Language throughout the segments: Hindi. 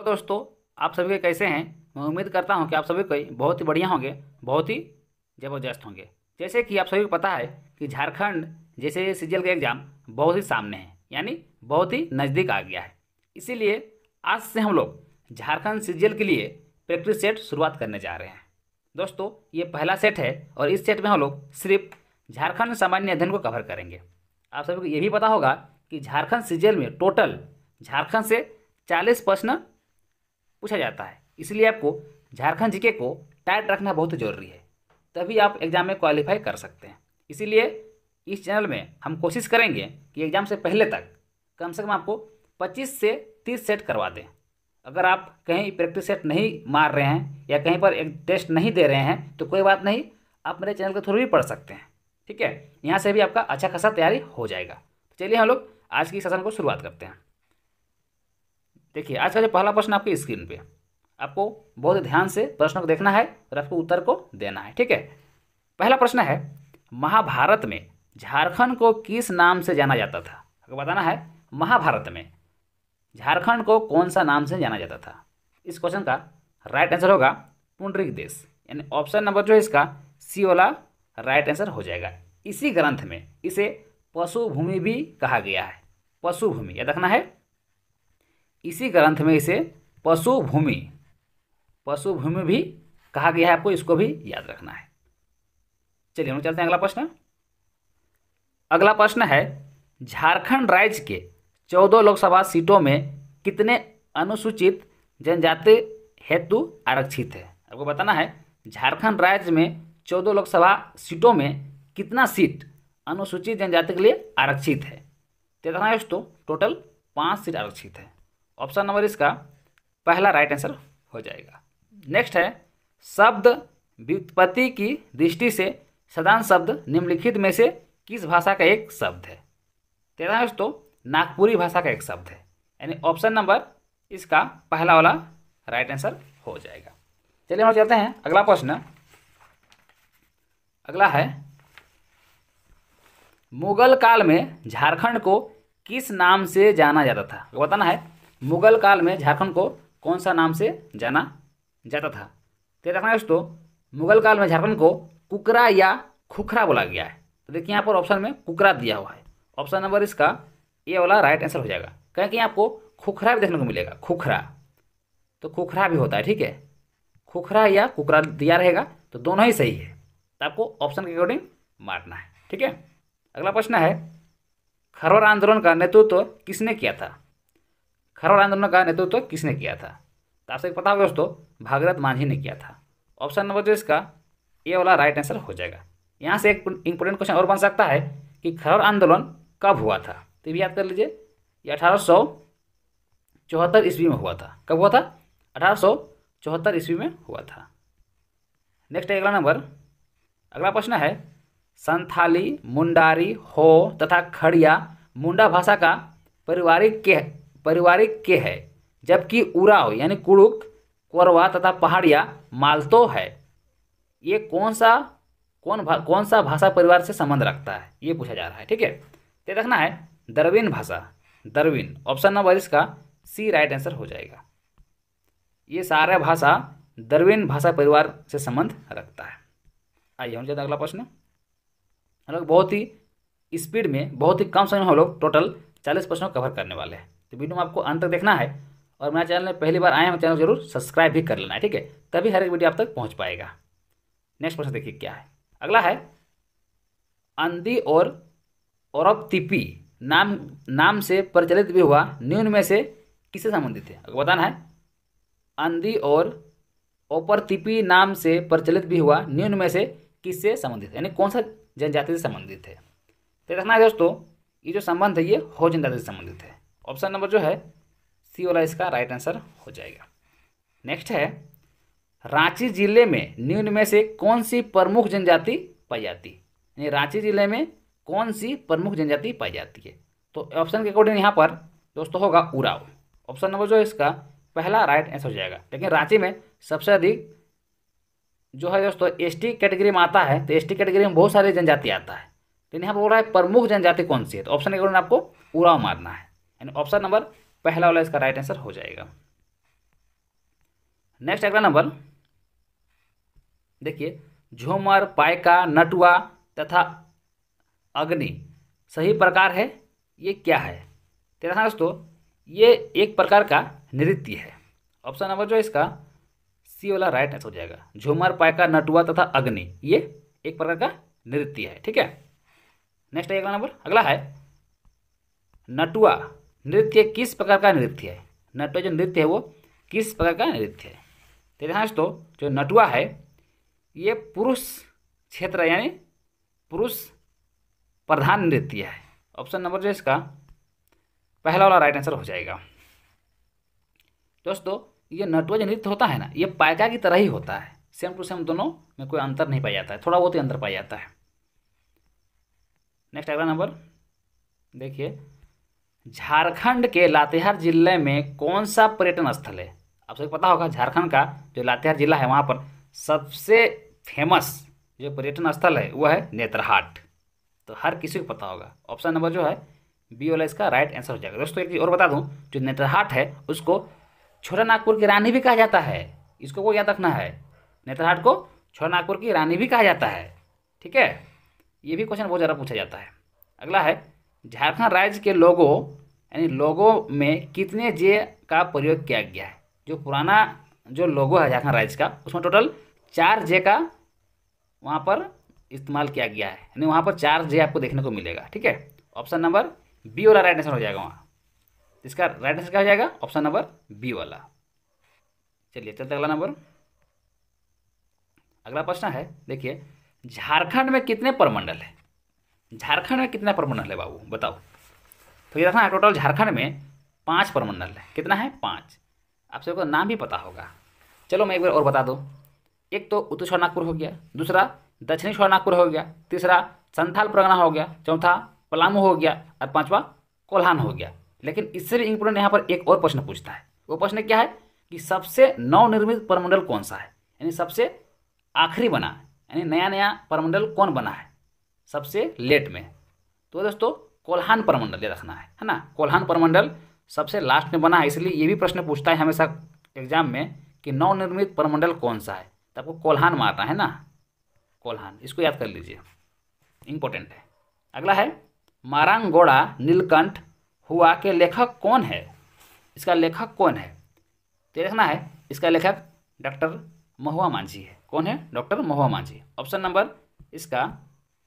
तो दोस्तों आप सभी के कैसे हैं मैं उम्मीद करता हूं कि आप सभी कोई बहुत ही बढ़िया होंगे बहुत ही ज़बरदस्त होंगे जैसे कि आप सभी को पता है कि झारखंड जैसे सीजीएल का एग्ज़ाम बहुत ही सामने है यानी बहुत ही नज़दीक आ गया है इसीलिए आज से हम लोग झारखंड सीजीएल के लिए प्रैक्टिस सेट शुरुआत करने जा रहे हैं दोस्तों ये पहला सेट है और इस सेट में हम लोग सिर्फ झारखंड सामान्य अध्ययन को कवर करेंगे आप सभी को ये भी पता होगा कि झारखंड सीजीएल में टोटल झारखंड से चालीस प्रश्न पूछा जाता है इसलिए आपको झारखंड जीके को टाइट रखना बहुत ज़रूरी है तभी आप एग्ज़ाम में क्वालिफाई कर सकते हैं इसीलिए इस चैनल में हम कोशिश करेंगे कि एग्ज़ाम से पहले तक कम से कम आपको 25 से 30 सेट करवा दें अगर आप कहीं प्रैक्टिस सेट नहीं मार रहे हैं या कहीं पर एक टेस्ट नहीं दे रहे हैं तो कोई बात नहीं आप मेरे चैनल के थ्रू भी पढ़ सकते हैं ठीक है यहाँ से भी आपका अच्छा खासा तैयारी हो जाएगा तो चलिए हम लोग आज की सेशन को शुरुआत करते हैं देखिए आज का जो पहला प्रश्न आपकी स्क्रीन पे आपको बहुत ध्यान से प्रश्न को देखना है और आपको उत्तर को देना है ठीक है पहला प्रश्न है महाभारत में झारखंड को किस नाम से जाना जाता था आपको बताना है महाभारत में झारखंड को कौन सा नाम से जाना जाता था इस क्वेश्चन का राइट आंसर होगा पुंडरिक देश यानी ऑप्शन नंबर जो है इसका सी वाला राइट आंसर हो जाएगा इसी ग्रंथ में इसे पशु भूमि भी कहा गया है पशु भूमि याद रखना है इसी ग्रंथ में इसे पशु भूमि पशु भूमि भी कहा गया है आपको इसको भी याद रखना है चलिए हम चलते हैं अगला प्रश्न अगला प्रश्न है झारखंड राज्य के चौदह लोकसभा सीटों में कितने अनुसूचित जनजाति हेतु आरक्षित है आपको बताना है झारखंड राज्य में चौदह लोकसभा सीटों में कितना सीट अनुसूचित जनजाति के लिए आरक्षित है तो दोस्तों टोटल पाँच सीट आरक्षित है ऑप्शन नंबर इसका पहला राइट आंसर हो जाएगा नेक्स्ट है शब्द व्युत्पत्ति की दृष्टि से सदान शब्द निम्नलिखित में से किस भाषा का एक शब्द है तेरह दोस्तों नागपुरी भाषा का एक शब्द है यानी ऑप्शन नंबर इसका पहला वाला राइट आंसर हो जाएगा चलिए हम चलते हैं अगला प्रश्न अगला है मुगल काल में झारखंड को किस नाम से जाना जाता था बताना है मुगल काल में झारखंड को कौन सा नाम से जाना जाता था तो रखना दोस्तों मुगल काल में झारखंड को कुकरा या खुखरा बोला गया है तो देखिए यहाँ पर ऑप्शन में कुकरा दिया हुआ है ऑप्शन नंबर इसका ये वाला राइट आंसर हो जाएगा कहें कि आपको खुखरा भी देखने को मिलेगा खुखरा तो खुखरा भी होता है ठीक है खुखरा या कुकरा दिया रहेगा तो दोनों ही सही है तो आपको ऑप्शन के अकॉर्डिंग मारना है ठीक है अगला प्रश्न है खरवर आंदोलन का नेतृत्व तो किसने किया था खरौड़ आंदोलन का नेतृत्व तो, तो किसने किया था तो आपसे पता होगा दोस्तों भागीरथ मांझी ने किया था ऑप्शन नंबर जो इसका ये वाला राइट आंसर हो जाएगा यहाँ से एक इंपॉर्टेंट क्वेश्चन और बन सकता है कि खरौड़ आंदोलन कब हुआ था तो ये याद कर लीजिए ये अठारह सौ चौहत्तर ईस्वी में हुआ था कब हुआ था अठारह सौ चौहत्तर ईस्वी में हुआ था नेक्स्ट अगला नंबर अगला प्रश्न है संथाली मुंडारी हो तथा खड़िया मुंडा भाषा का पारिवारिक पारिवारिक के है जबकि उराव यानी कुड़ुक कोरवा तथा पहाड़िया मालतो है ये कौन सा कौन भा, कौन सा भाषा परिवार से संबंध रखता है ये पूछा जा रहा है ठीक है तो देखना है दरवीन भाषा दरवीन ऑप्शन नंबर इसका सी राइट आंसर हो जाएगा ये सारा भाषा दरवीन भाषा परिवार से संबंध रखता है आइए हम जाते अगला प्रश्न हम लोग बहुत ही स्पीड में बहुत ही कम समय में हम लोग टोटल चालीस प्रश्नों कवर करने वाले हैं तो वीडियो में आपको अंत तक देखना है और मेरा चैनल में पहली बार आए हैं तो चैनल जरूर सब्सक्राइब भी कर लेना है ठीक है तभी हर एक वीडियो आप तक पहुंच पाएगा नेक्स्ट प्रश्न देखिए क्या है अगला है अंधी और औरब तिपी नाम नाम से प्रचलित भी हुआ न्यून में से किससे संबंधित है अगर बताना है अंधी और तिपी नाम से प्रचलित भी हुआ न्यून में से किससे संबंधित है यानी कौन सा जनजाति से संबंधित है तो रखना है दोस्तों ये जो संबंध है ये हो जनजाति से संबंधित है ऑप्शन नंबर जो है सी वाला इसका राइट आंसर हो जाएगा नेक्स्ट है रांची जिले में निम्न में से कौन सी प्रमुख जनजाति पाई जाती यानी रांची जिले में कौन सी प्रमुख जनजाति पाई जाती है तो ऑप्शन के अकॉर्डिंग यहाँ पर दोस्तों होगा उराव ऑप्शन नंबर जो है इसका पहला राइट आंसर हो जाएगा लेकिन रांची में सबसे अधिक जो है दोस्तों एस टी कैटेगरी में आता है तो एस टी कैटेगरी में बहुत सारी जनजाति आता है लेकिन तो यहाँ पर बोल रहा है प्रमुख जनजाति कौन सी है तो ऑप्शन के अकॉर्डिंग आपको उराव मारना है यानी ऑप्शन नंबर पहला वाला इसका राइट आंसर हो जाएगा नेक्स्ट अगला नंबर देखिए झूमर पायका नटुआ तथा अग्नि सही प्रकार है ये क्या है तेरह दोस्तों ये एक प्रकार का नृत्य है ऑप्शन नंबर जो इसका सी वाला राइट आंसर हो जाएगा झूमर पायका नटुआ तथा अग्नि ये एक प्रकार का नृत्य है ठीक है नेक्स्ट अगला नंबर अगला है नटुआ नृत्य किस प्रकार का नृत्य है नटुआ जो नृत्य है वो किस प्रकार का नृत्य है तो यहाँ दोस्तों जो नटुआ है ये पुरुष क्षेत्र यानी पुरुष प्रधान नृत्य है ऑप्शन नंबर जो इसका पहला वाला राइट आंसर हो जाएगा दोस्तों ये नटुआ जो नृत्य होता है ना ये पायका की तरह ही होता है सेम टू सेम दोनों में कोई अंतर नहीं पाया जाता है थोड़ा बहुत ही अंतर पाया जाता है नेक्स्ट अगला नंबर देखिए झारखंड के लातेहार जिले में कौन सा पर्यटन स्थल है आप सभी पता होगा झारखंड का जो लातेहार जिला है वहाँ पर सबसे फेमस जो पर्यटन स्थल है वह है नेत्रहाट तो हर किसी को पता होगा ऑप्शन नंबर जो है बी वाला इसका राइट आंसर हो जाएगा दोस्तों एक चीज़ और बता दूँ जो नेत्रहाट है उसको छोटा नागपुर की रानी भी कहा जाता है इसको को याद रखना है नेत्रहाट को छोटा नागपुर की रानी भी कहा जाता है ठीक है ये भी क्वेश्चन बहुत ज़्यादा पूछा जाता है अगला है झारखंड राज्य के लोगों यानी लोगों में कितने जे का प्रयोग किया गया है जो पुराना जो लोगो है झारखंड राज्य का उसमें टोटल चार जे का वहाँ पर इस्तेमाल किया गया है यानी वहाँ पर चार जे आपको देखने को मिलेगा ठीक है ऑप्शन नंबर बी वाला राइट आंसर हो जाएगा वहाँ इसका राइट आंसर क्या हो जाएगा ऑप्शन नंबर बी वाला चलिए चलते अगला नंबर अगला प्रश्न है देखिए झारखंड में कितने परमंडल है झारखंड में कितना परमंडल है बाबू बताओ तो ये रखना है टोटल झारखंड में पाँच परमंडल है कितना है पाँच आप सबको नाम भी पता होगा चलो मैं एक बार और बता दूँ एक तो उत्तर छोर हो गया दूसरा दक्षिणी छोर हो गया तीसरा संथाल परगना हो गया चौथा पलामू हो गया और पाँचवा कोल्हान हो गया लेकिन इससे भी इंपोर्टेंट यहाँ पर एक और प्रश्न पूछता है वो प्रश्न क्या है कि सबसे नवनिर्मित परमंडल कौन सा है यानी सबसे आखिरी बना यानी नया नया परमंडल कौन बना है सबसे लेट में तो दोस्तों कोल्हान परमंडल ये रखना है है ना कोल्हान परमंडल सबसे लास्ट में बना है इसलिए ये भी प्रश्न पूछता है हमेशा एग्जाम में कि नवनिर्मित परमंडल कौन सा है तो आपको कोल्हान मारना है ना कोल्हान इसको याद कर लीजिए इम्पोर्टेंट है अगला है मारांगोड़ा नीलकंठ हुआ के लेखक कौन है इसका लेखक कौन है तो देखना है इसका लेखक डॉक्टर महुआ मांझी है कौन है doctor Mahua Manjhi option number इसका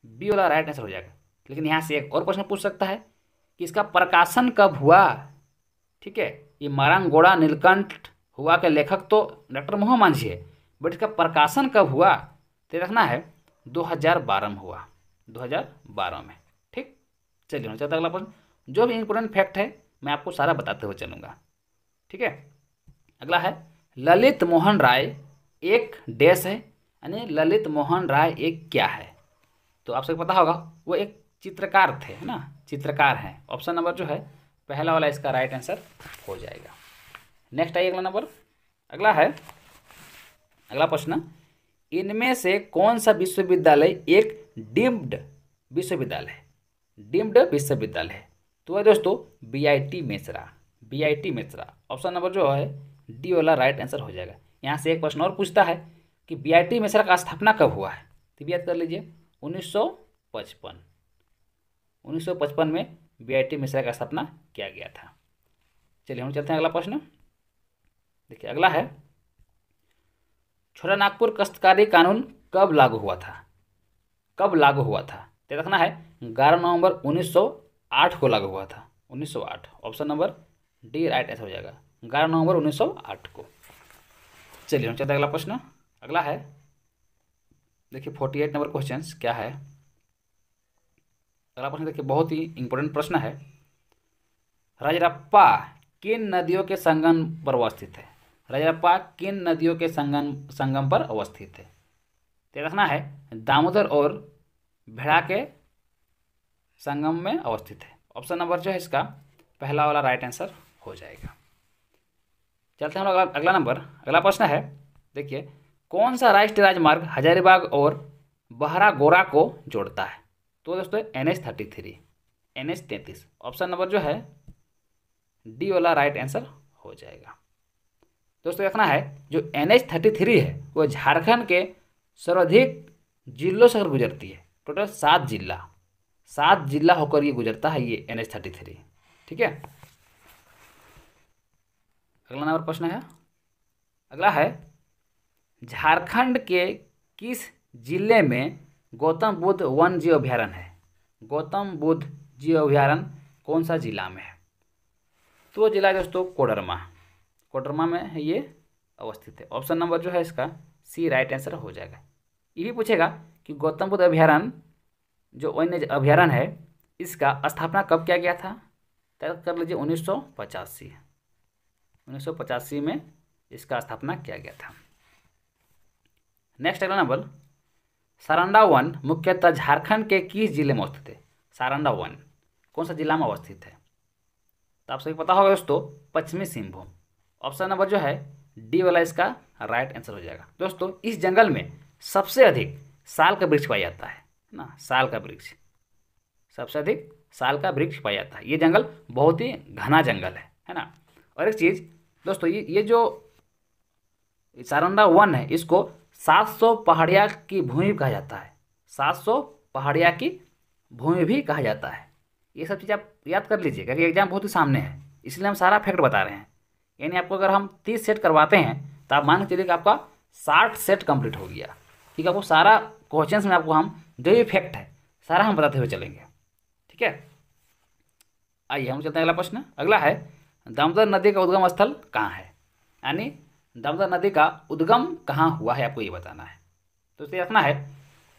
बी वाला राइट आंसर हो जाएगा लेकिन यहाँ से एक और प्रश्न पूछ सकता है कि इसका प्रकाशन कब हुआ ठीक है ये गोड़ा नीलकंठ हुआ के लेखक तो डॉक्टर मोहन मांझी है बट इसका प्रकाशन कब हुआ तो रखना है 2012 में हुआ 2012 में ठीक चलिए हो चाहता अगला प्रश्न जो भी इम्पोर्टेंट फैक्ट है मैं आपको सारा बताते हुए चलूँगा ठीक है अगला है ललित मोहन राय एक डैश है यानी ललित मोहन राय एक क्या है तो आप सबको पता होगा वो एक चित्रकार थे है ना चित्रकार हैं ऑप्शन नंबर जो है पहला वाला इसका राइट आंसर हो जाएगा नेक्स्ट आइए अगला नंबर अगला है अगला प्रश्न इनमें से कौन सा विश्वविद्यालय एक डीम्ड विश्वविद्यालय डीम्ड विश्वविद्यालय तो है दोस्तों B I T Mesra B I T Mesra option number जो है डी वाला राइट आंसर हो जाएगा यहाँ से एक प्रश्न और पूछता है कि बी आई टी मिश्रा का स्थापना कब हुआ है तो भी याद कर लीजिए 1955 में बीआईटी मिश्रा का स्थापना किया गया था चलिए हम चलते हैं अगला प्रश्न देखिए अगला है छोटा नागपुर कश्तकारी कानून कब लागू हुआ था कब लागू हुआ था ये रखना है ग्यारह नवंबर 1908 को लागू हुआ था 1908 ऑप्शन नंबर डी राइट ऐसा हो जाएगा ग्यारह नवंबर 1908 को चलिए हम चलते हैं अगला प्रश्न अगला है देखिए फोर्टी एट नंबर क्वेश्चन क्या है अगला प्रश्न देखिए बहुत ही इंपॉर्टेंट प्रश्न है राजरप्पा किन नदियों के संगम पर अवस्थित है राजरप्पा किन नदियों के संगम संगम पर अवस्थित है तो रखना है दामोदर और भेड़ा के संगम में अवस्थित है ऑप्शन नंबर जो है इसका पहला वाला राइट आंसर हो जाएगा चलते हैं हम अगला अगला नंबर अगला प्रश्न है देखिए कौन सा राष्ट्रीय राजमार्ग हजारीबाग और बहरागोरा को जोड़ता है तो दोस्तों N H thirty three N H तैंतीस ऑप्शन नंबर जो है डी वाला राइट आंसर हो जाएगा दोस्तों देखना है जो एन एच थर्टी थ्री है वो झारखंड के सर्वाधिक जिलों से गुजरती है टोटल सात जिला सात जिला होकर ये गुजरता है ये एन एच थर्टी थ्री ठीक है अगला नंबर प्रश्न है अगला है झारखंड के किस जिले में गौतम बुद्ध वन जी अभ्यारण्य है गौतम बुद्ध जी अभ्यारण्य कौन सा जिला में है तो जिला दोस्तों कोडरमा कोडरमा में ये अवस्थित है ऑप्शन नंबर जो है इसका सी राइट आंसर हो जाएगा ये भी पूछेगा कि गौतम बुद्ध अभ्यारण्य जो वन्य अभ्यारण्य है इसका स्थापना कब किया गया था तय कर लीजिए उन्नीस सौ पचासी उन्नीस सौ पचासी में इसका स्थापना किया गया था नेक्स्ट अगला नंबर सारंडा वन मुख्यतः झारखंड के किस जिले में अवस्थित है सारंडा वन कौन सा जिला में अवस्थित है तो आप सभी पता होगा दोस्तों पश्चिमी सिंहभूम ऑप्शन नंबर जो है डी वाला इसका राइट आंसर हो जाएगा दोस्तों इस जंगल में सबसे अधिक साल का वृक्ष पाया जाता है ना साल का वृक्ष सबसे अधिक साल का वृक्ष पाया जाता है ये जंगल बहुत ही घना जंगल है है ना और एक चीज़ दोस्तों ये ये जो सारंडा वन है इसको सात सौ पहाड़िया की भूमि कहा जाता है सात सौ पहाड़िया की भूमि भी कहा जाता है ये सब चीज़ आप याद कर लीजिए क्योंकि एग्जाम बहुत ही सामने है इसलिए हम सारा फैक्ट बता रहे हैं यानी आपको अगर हम तीस सेट करवाते हैं तो आप मान के चलिए कि आपका साठ सेट कंप्लीट हो गया ठीक है आपको सारा क्वेश्चन में आपको हम जो भी फैक्ट है सारा हम बताते हुए चलेंगे ठीक है आइए हम चलते हैं अगला प्रश्न अगला है दामोदर नदी का उद्गम स्थल कहाँ है यानी दमदा नदी का उद्गम कहाँ हुआ है आपको ये बताना है तो इसे रखना है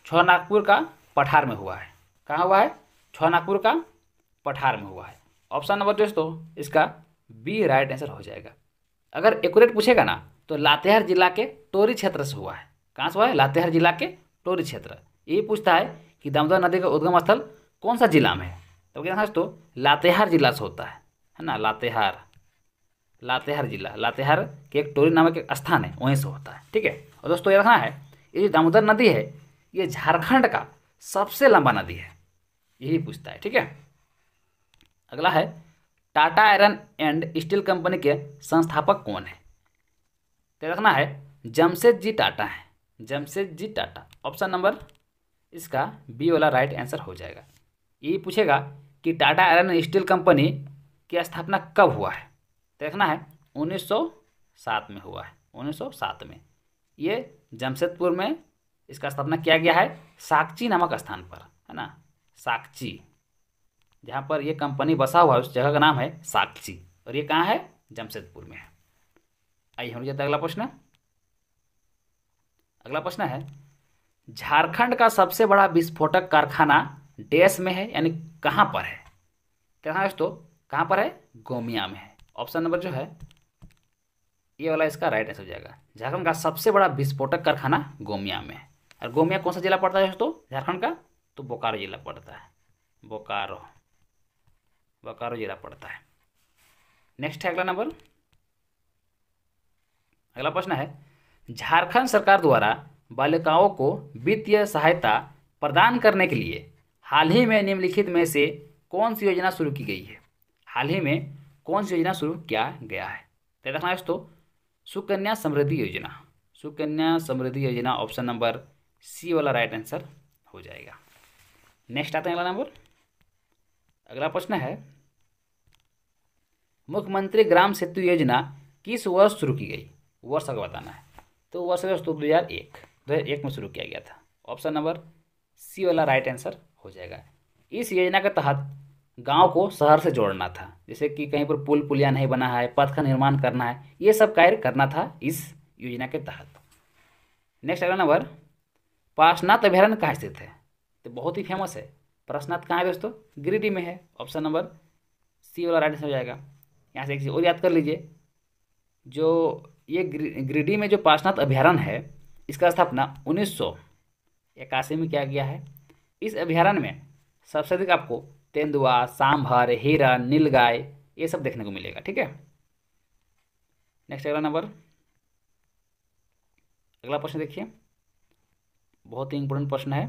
छो नागपुर का पठार में हुआ है कहाँ हुआ है छो नागपुर का पठार में हुआ है ऑप्शन नंबर दोस्तों इसका बी राइट आंसर हो जाएगा अगर एकट पूछेगा ना तो लातेहार जिला के टोरी क्षेत्र से हुआ है कहाँ से हुआ है लातेहार जिला के टोरी क्षेत्र ये पूछता है कि दमदा नदी का उद्गम स्थल कौन सा जिला में है तो क्या दोस्तों लातेहार जिला से होता है है ना लातेहार लातेहार जिला लातेहार के एक टोरी नामक एक स्थान है वहीं से होता है ठीक है और दोस्तों ये रखना है ये जो दामोदर नदी है ये झारखंड का सबसे लंबा नदी है यही पूछता है ठीक है अगला है Tata iron and steel company के संस्थापक कौन है तो रखना है जमशेद जी टाटा है जमशेद जी टाटा ऑप्शन नंबर इसका बी वाला राइट आंसर हो जाएगा यही पूछेगा कि टाटा आयरन स्टील कंपनी की स्थापना कब हुआ है देखना है 1907 में हुआ है 1907 में ये जमशेदपुर में इसका स्थापना किया गया है साक्षी नामक स्थान पर है ना साक्षी जहाँ पर ये कंपनी बसा हुआ है उस जगह का नाम है साक्षी और ये कहाँ है जमशेदपुर में है आइए हम जाते अगला प्रश्न अगला प्रश्न है झारखंड का सबसे बड़ा विस्फोटक कारखाना डेस में है यानी कहाँ पर है क्या दोस्तों कहाँ पर है गोमिया में है ऑप्शन नंबर जो है ये वाला इसका राइट आंसर हो जाएगा झारखंड का सबसे बड़ा विस्फोटक कारखाना गोमिया में है और गोमिया कौन सा जिला पड़ता है दोस्तों झारखंड का तो बोकारो जिला पड़ता है बोकारो बोकारो जिला पड़ता है नेक्स्ट है अगला नंबर अगला प्रश्न है झारखंड सरकार द्वारा बालिकाओं को वित्तीय सहायता प्रदान करने के लिए हाल ही में निम्नलिखित में से कौन सी योजना शुरू की गई है हाल ही में कौन सी योजना शुरू किया गया है तो रखना दोस्तों सुकन्या समृद्धि योजना सुकन्या समृद्धि योजना ऑप्शन नंबर सी वाला राइट आंसर हो जाएगा नेक्स्ट आते हैं अगला नंबर अगला प्रश्न है मुख्यमंत्री ग्राम सेतु योजना किस वर्ष शुरू की गई वर्ष अगर बताना है तो वर्ष दोस्तों दो हज़ार एक दो हज़ार एक में शुरू किया गया था ऑप्शन नंबर सी वाला राइट आंसर हो जाएगा इस योजना के तहत गांव को शहर से जोड़ना था जैसे कि कहीं पर पुल पुलिया नहीं बना है पथ का निर्माण करना है ये सब कार्य करना था इस योजना के तहत नेक्स्ट अगला नंबर पार्शनाथ अभ्यारण्य कहाँ स्थित है तो बहुत ही फेमस है पार्शनाथ कहाँ है दोस्तों गिरिडीह में है ऑप्शन नंबर सी वाला राइट हो जाएगा यहाँ से एक चीज़ और याद कर लीजिए जो ये गिरिडीह में जो पार्शनाथ अभ्यारण्य है इसका स्थापना उन्नीस सौ इक्यासी में किया गया है इस अभ्यारण्य में सबसे अधिक आपको तेंदुआ सांभर हिरन नीलगाय ये सब देखने को मिलेगा ठीक है नेक्स्ट अगला नंबर अगला प्रश्न देखिए बहुत ही इंपॉर्टेंट प्रश्न है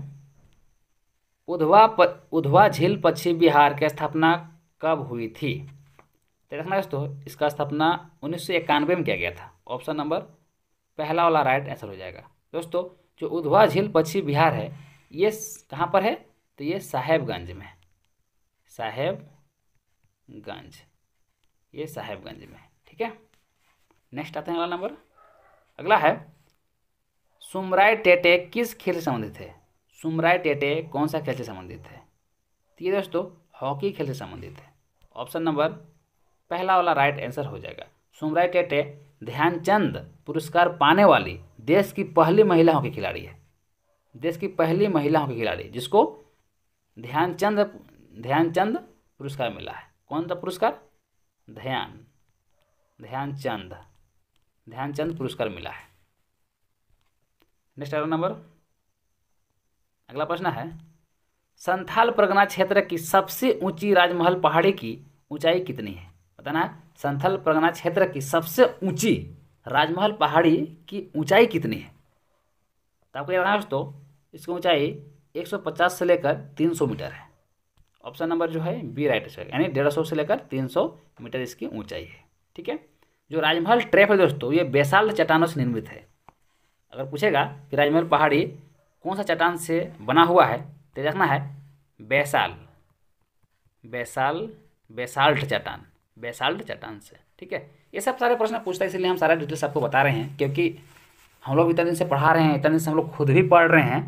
उधवा प, उधवा झील पश्चिम बिहार की स्थापना कब हुई थी तो देखना दोस्तों इसका स्थापना उन्नीस में किया गया था ऑप्शन नंबर पहला वाला राइट आंसर हो जाएगा दोस्तों जो उधवा झील पश्चिम बिहार है ये कहाँ पर है तो ये साहेबगंज में है साहेबगंज ये साहेबगंज में ठीक है नेक्स्ट आते हैं अगला नंबर अगला है सुमराय टेटे किस खेल से संबंधित है सुमराय टेटे कौन सा खेल से संबंधित है तो ये दोस्तों हॉकी खेल से संबंधित है ऑप्शन नंबर पहला वाला राइट आंसर हो जाएगा सुमराय टेटे ध्यानचंद पुरस्कार पाने वाली देश की पहली महिला हॉकी खिलाड़ी है देश की पहली महिला हॉकी खिलाड़ी जिसको ध्यानचंद ध्यानचंद पुरस्कार मिला है कौन सा पुरस्कार ध्यान ध्यानचंद ध्यानचंद पुरस्कार मिला है नेक्स्ट आरो नंबर अगला प्रश्न है संथाल परगना क्षेत्र की सबसे ऊंची राजमहल पहाड़ी की ऊंचाई कितनी है बताना संथाल परगना क्षेत्र की सबसे ऊंची राजमहल पहाड़ी की ऊंचाई कितनी है तो आपको याद दोस्तों इसकी ऊंचाई 150 से लेकर 300 मीटर है ऑप्शन नंबर जो है बी राइट हो यानी डेढ़ सौ से लेकर तीन सौ मीटर इसकी ऊंचाई है ठीक है जो राजमहल ट्रैप है दोस्तों ये बेसाल चट्टानों से निर्मित है अगर पूछेगा कि राजमहल पहाड़ी कौन सा चट्टान से बना हुआ है तो देखना है बेसाल बेसाल बेसाल्ट चट्टान बेसाल्ट चट्टान से ठीक है ये सब सारे प्रश्न पूछता है इसलिए हम सारा डिटेल्स आपको बता रहे हैं क्योंकि हम लोग इतना दिन से पढ़ा रहे हैं इतना दिन से हम लोग खुद भी पढ़ रहे हैं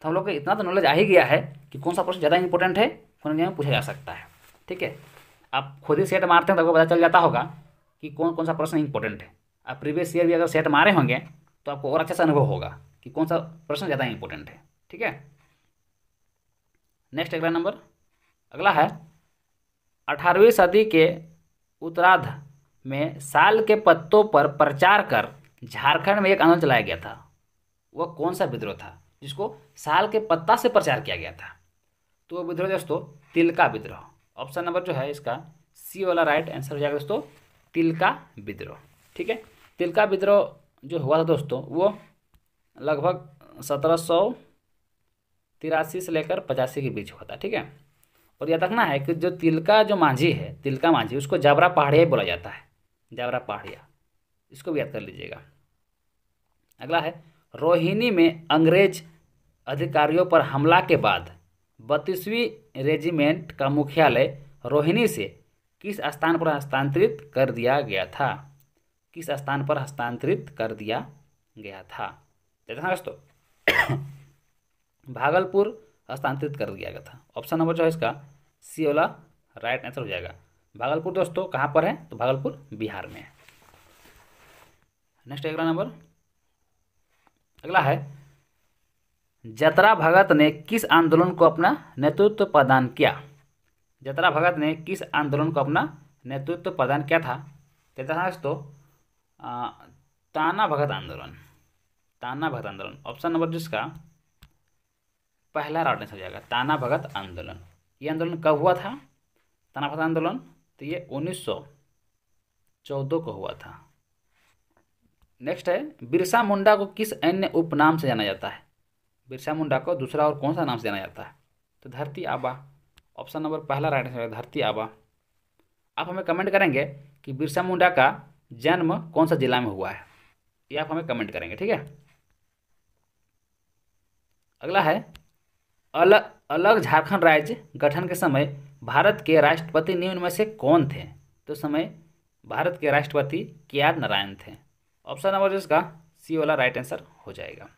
तो हम लोग को इतना तो नॉलेज आ ही गया है कि कौन सा प्रश्न ज़्यादा इंपॉर्टेंट है फोन एग्जाम में पूछा जा सकता है ठीक है आप खुद ही सेट मारते हैं तो आपको पता चल जाता होगा कि कौन कौन सा प्रश्न इंपॉर्टेंट है आप प्रीवियस ईयर भी अगर सेट मारे होंगे तो आपको और अच्छा सा अनुभव होगा कि कौन सा प्रश्न ज़्यादा इंपॉर्टेंट है ठीक है नेक्स्ट अगला नंबर अगला है अठारहवीं सदी के उत्तराध में साल के पत्तों पर प्रचार कर झारखंड में एक आंदोलन चलाया गया था वह कौन सा विद्रोह था जिसको साल के पत्ता से प्रचार किया गया था तो विद्रोह दोस्तों तिलका विद्रोह ऑप्शन नंबर जो है इसका सी वाला राइट आंसर हो जाएगा दोस्तों तिलका विद्रोह ठीक है तिलका विद्रोह जो हुआ था दोस्तों वो लगभग सत्रह सौ तिरासी से लेकर पचासी के बीच हुआ था ठीक है और याद रखना है कि जो तिलका जो मांझी है तिलका मांझी उसको जाबरा पहाड़िया बोला जाता है जाबरा पहाड़िया इसको भी याद कर लीजिएगा अगला है रोहिणी में अंग्रेज अधिकारियों पर हमला के बाद बत्तीसवीं रेजिमेंट का मुख्यालय रोहिणी से किस स्थान पर हस्तांतरित कर दिया गया था किस स्थान पर हस्तांतरित कर दिया गया था देखना दोस्तों भागलपुर हस्तांतरित कर दिया गया था ऑप्शन नंबर जो है इसका सी वाला राइट आंसर हो जाएगा भागलपुर दोस्तों कहाँ पर है तो भागलपुर बिहार में है नेक्स्ट अगला नंबर अगला है जतरा भगत ने किस आंदोलन को अपना नेतृत्व प्रदान किया जतरा भगत ने किस आंदोलन को अपना नेतृत्व प्रदान किया था कहता दोस्तों ताना भगत आंदोलन ताना भगत आंदोलन ऑप्शन नंबर जिसका पहला राउंड हो जाएगा ताना भगत आंदोलन ये आंदोलन कब हुआ था ताना भगत आंदोलन तो ये उन्नीस सौ चौदह को हुआ था नेक्स्ट है बिरसा मुंडा को किस अन्य उपनाम से जाना जाता है बिरसा मुंडा को दूसरा और कौन सा नाम से जाना जाता है तो धरती आबा ऑप्शन नंबर पहला राइट आंसर है धरती आबा आप हमें कमेंट करेंगे कि बिरसा मुंडा का जन्म कौन सा जिला में हुआ है ये आप हमें कमेंट करेंगे ठीक है अगला है अल अलग झारखंड राज्य गठन के समय भारत के राष्ट्रपति निम्न में से कौन थे तो समय भारत के राष्ट्रपति के आर नारायण थे ऑप्शन नंबर इसका सी वाला राइट आंसर हो जाएगा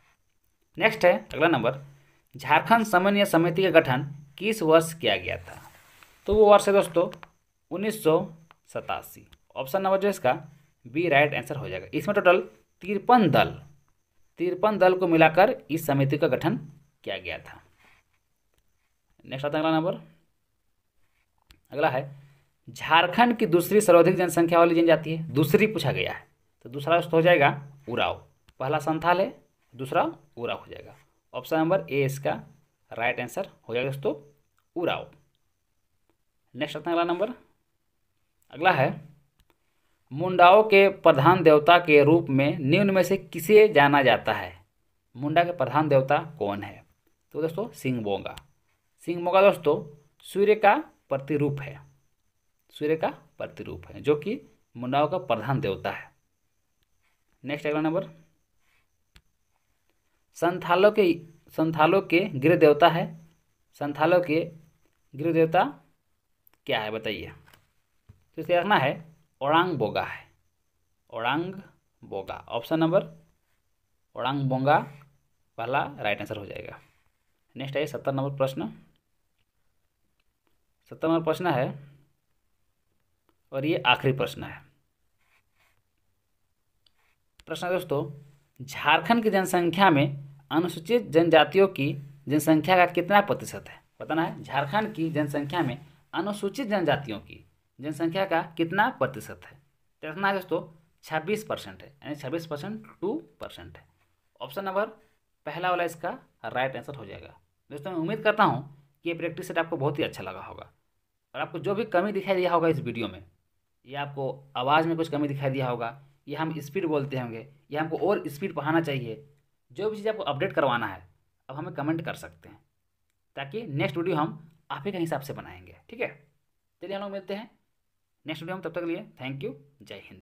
नेक्स्ट है अगला नंबर झारखंड समन्वय समिति का गठन किस वर्ष किया गया था तो वो वर्ष है दोस्तों उन्नीस ऑप्शन नंबर जो इसका बी राइट आंसर हो जाएगा इसमें टोटल तिरपन दल तिरपन दल को मिलाकर इस समिति का गठन किया गया था नेक्स्ट आता है अगला नंबर अगला है झारखंड की दूसरी सर्वाधिक जनसंख्या वाली जनजाति है दूसरी पूछा गया है तो दूसरा हो जाएगा उराव पहला संथाल है दूसरा उराव हो जाएगा ऑप्शन नंबर ए इसका राइट आंसर हो जाएगा दोस्तों उराव नेक्स्ट आता है अगला नंबर अगला है मुंडाओं के प्रधान देवता के रूप में निम्न में से किसे जाना जाता है मुंडा के प्रधान देवता कौन है तो दोस्तों सिंह बोंगा सिंह बोंगा दोस्तों सूर्य का प्रतिरूप है सूर्य का प्रतिरूप है जो कि मुंडाओं का प्रधान देवता है नेक्स्ट अगला नंबर संथालों के संथालों के गृह देवता है संथालों के गृह देवता क्या है बताइए तो इसे रखना है ओरांग बोगा है ओरांग बोगा ऑप्शन नंबर ओरांग बोंगा पहला राइट आंसर हो जाएगा नेक्स्ट है सत्तर नंबर प्रश्न सत्तर नंबर प्रश्न है और ये आखिरी प्रश्न है प्रश्न दोस्तों झारखंड की जनसंख्या में अनुसूचित जनजातियों की जनसंख्या का कितना प्रतिशत है बताना है झारखंड की जनसंख्या में अनुसूचित जनजातियों की जनसंख्या का कितना प्रतिशत है कितना दोस्तों छब्बीस परसेंट है यानी छब्बीस परसेंट टू परसेंट है ऑप्शन नंबर पहला वाला इसका राइट आंसर हो जाएगा दोस्तों मैं उम्मीद करता हूँ कि ये प्रैक्टिस सेट आपको बहुत ही अच्छा लगा होगा और आपको जो भी कमी दिखाई दिया होगा इस वीडियो में या आपको आवाज़ में कुछ कमी दिखाई दिया होगा यह हम स्पीड बोलते होंगे यह हमको और स्पीड बढ़ाना चाहिए जो भी चीज़ आपको अपडेट करवाना है अब हमें कमेंट कर सकते हैं ताकि नेक्स्ट वीडियो हम आप ही के हिसाब से बनाएंगे ठीक है चलिए हम लोग मिलते हैं नेक्स्ट वीडियो हम तब तक लिए थैंक यू जय हिंद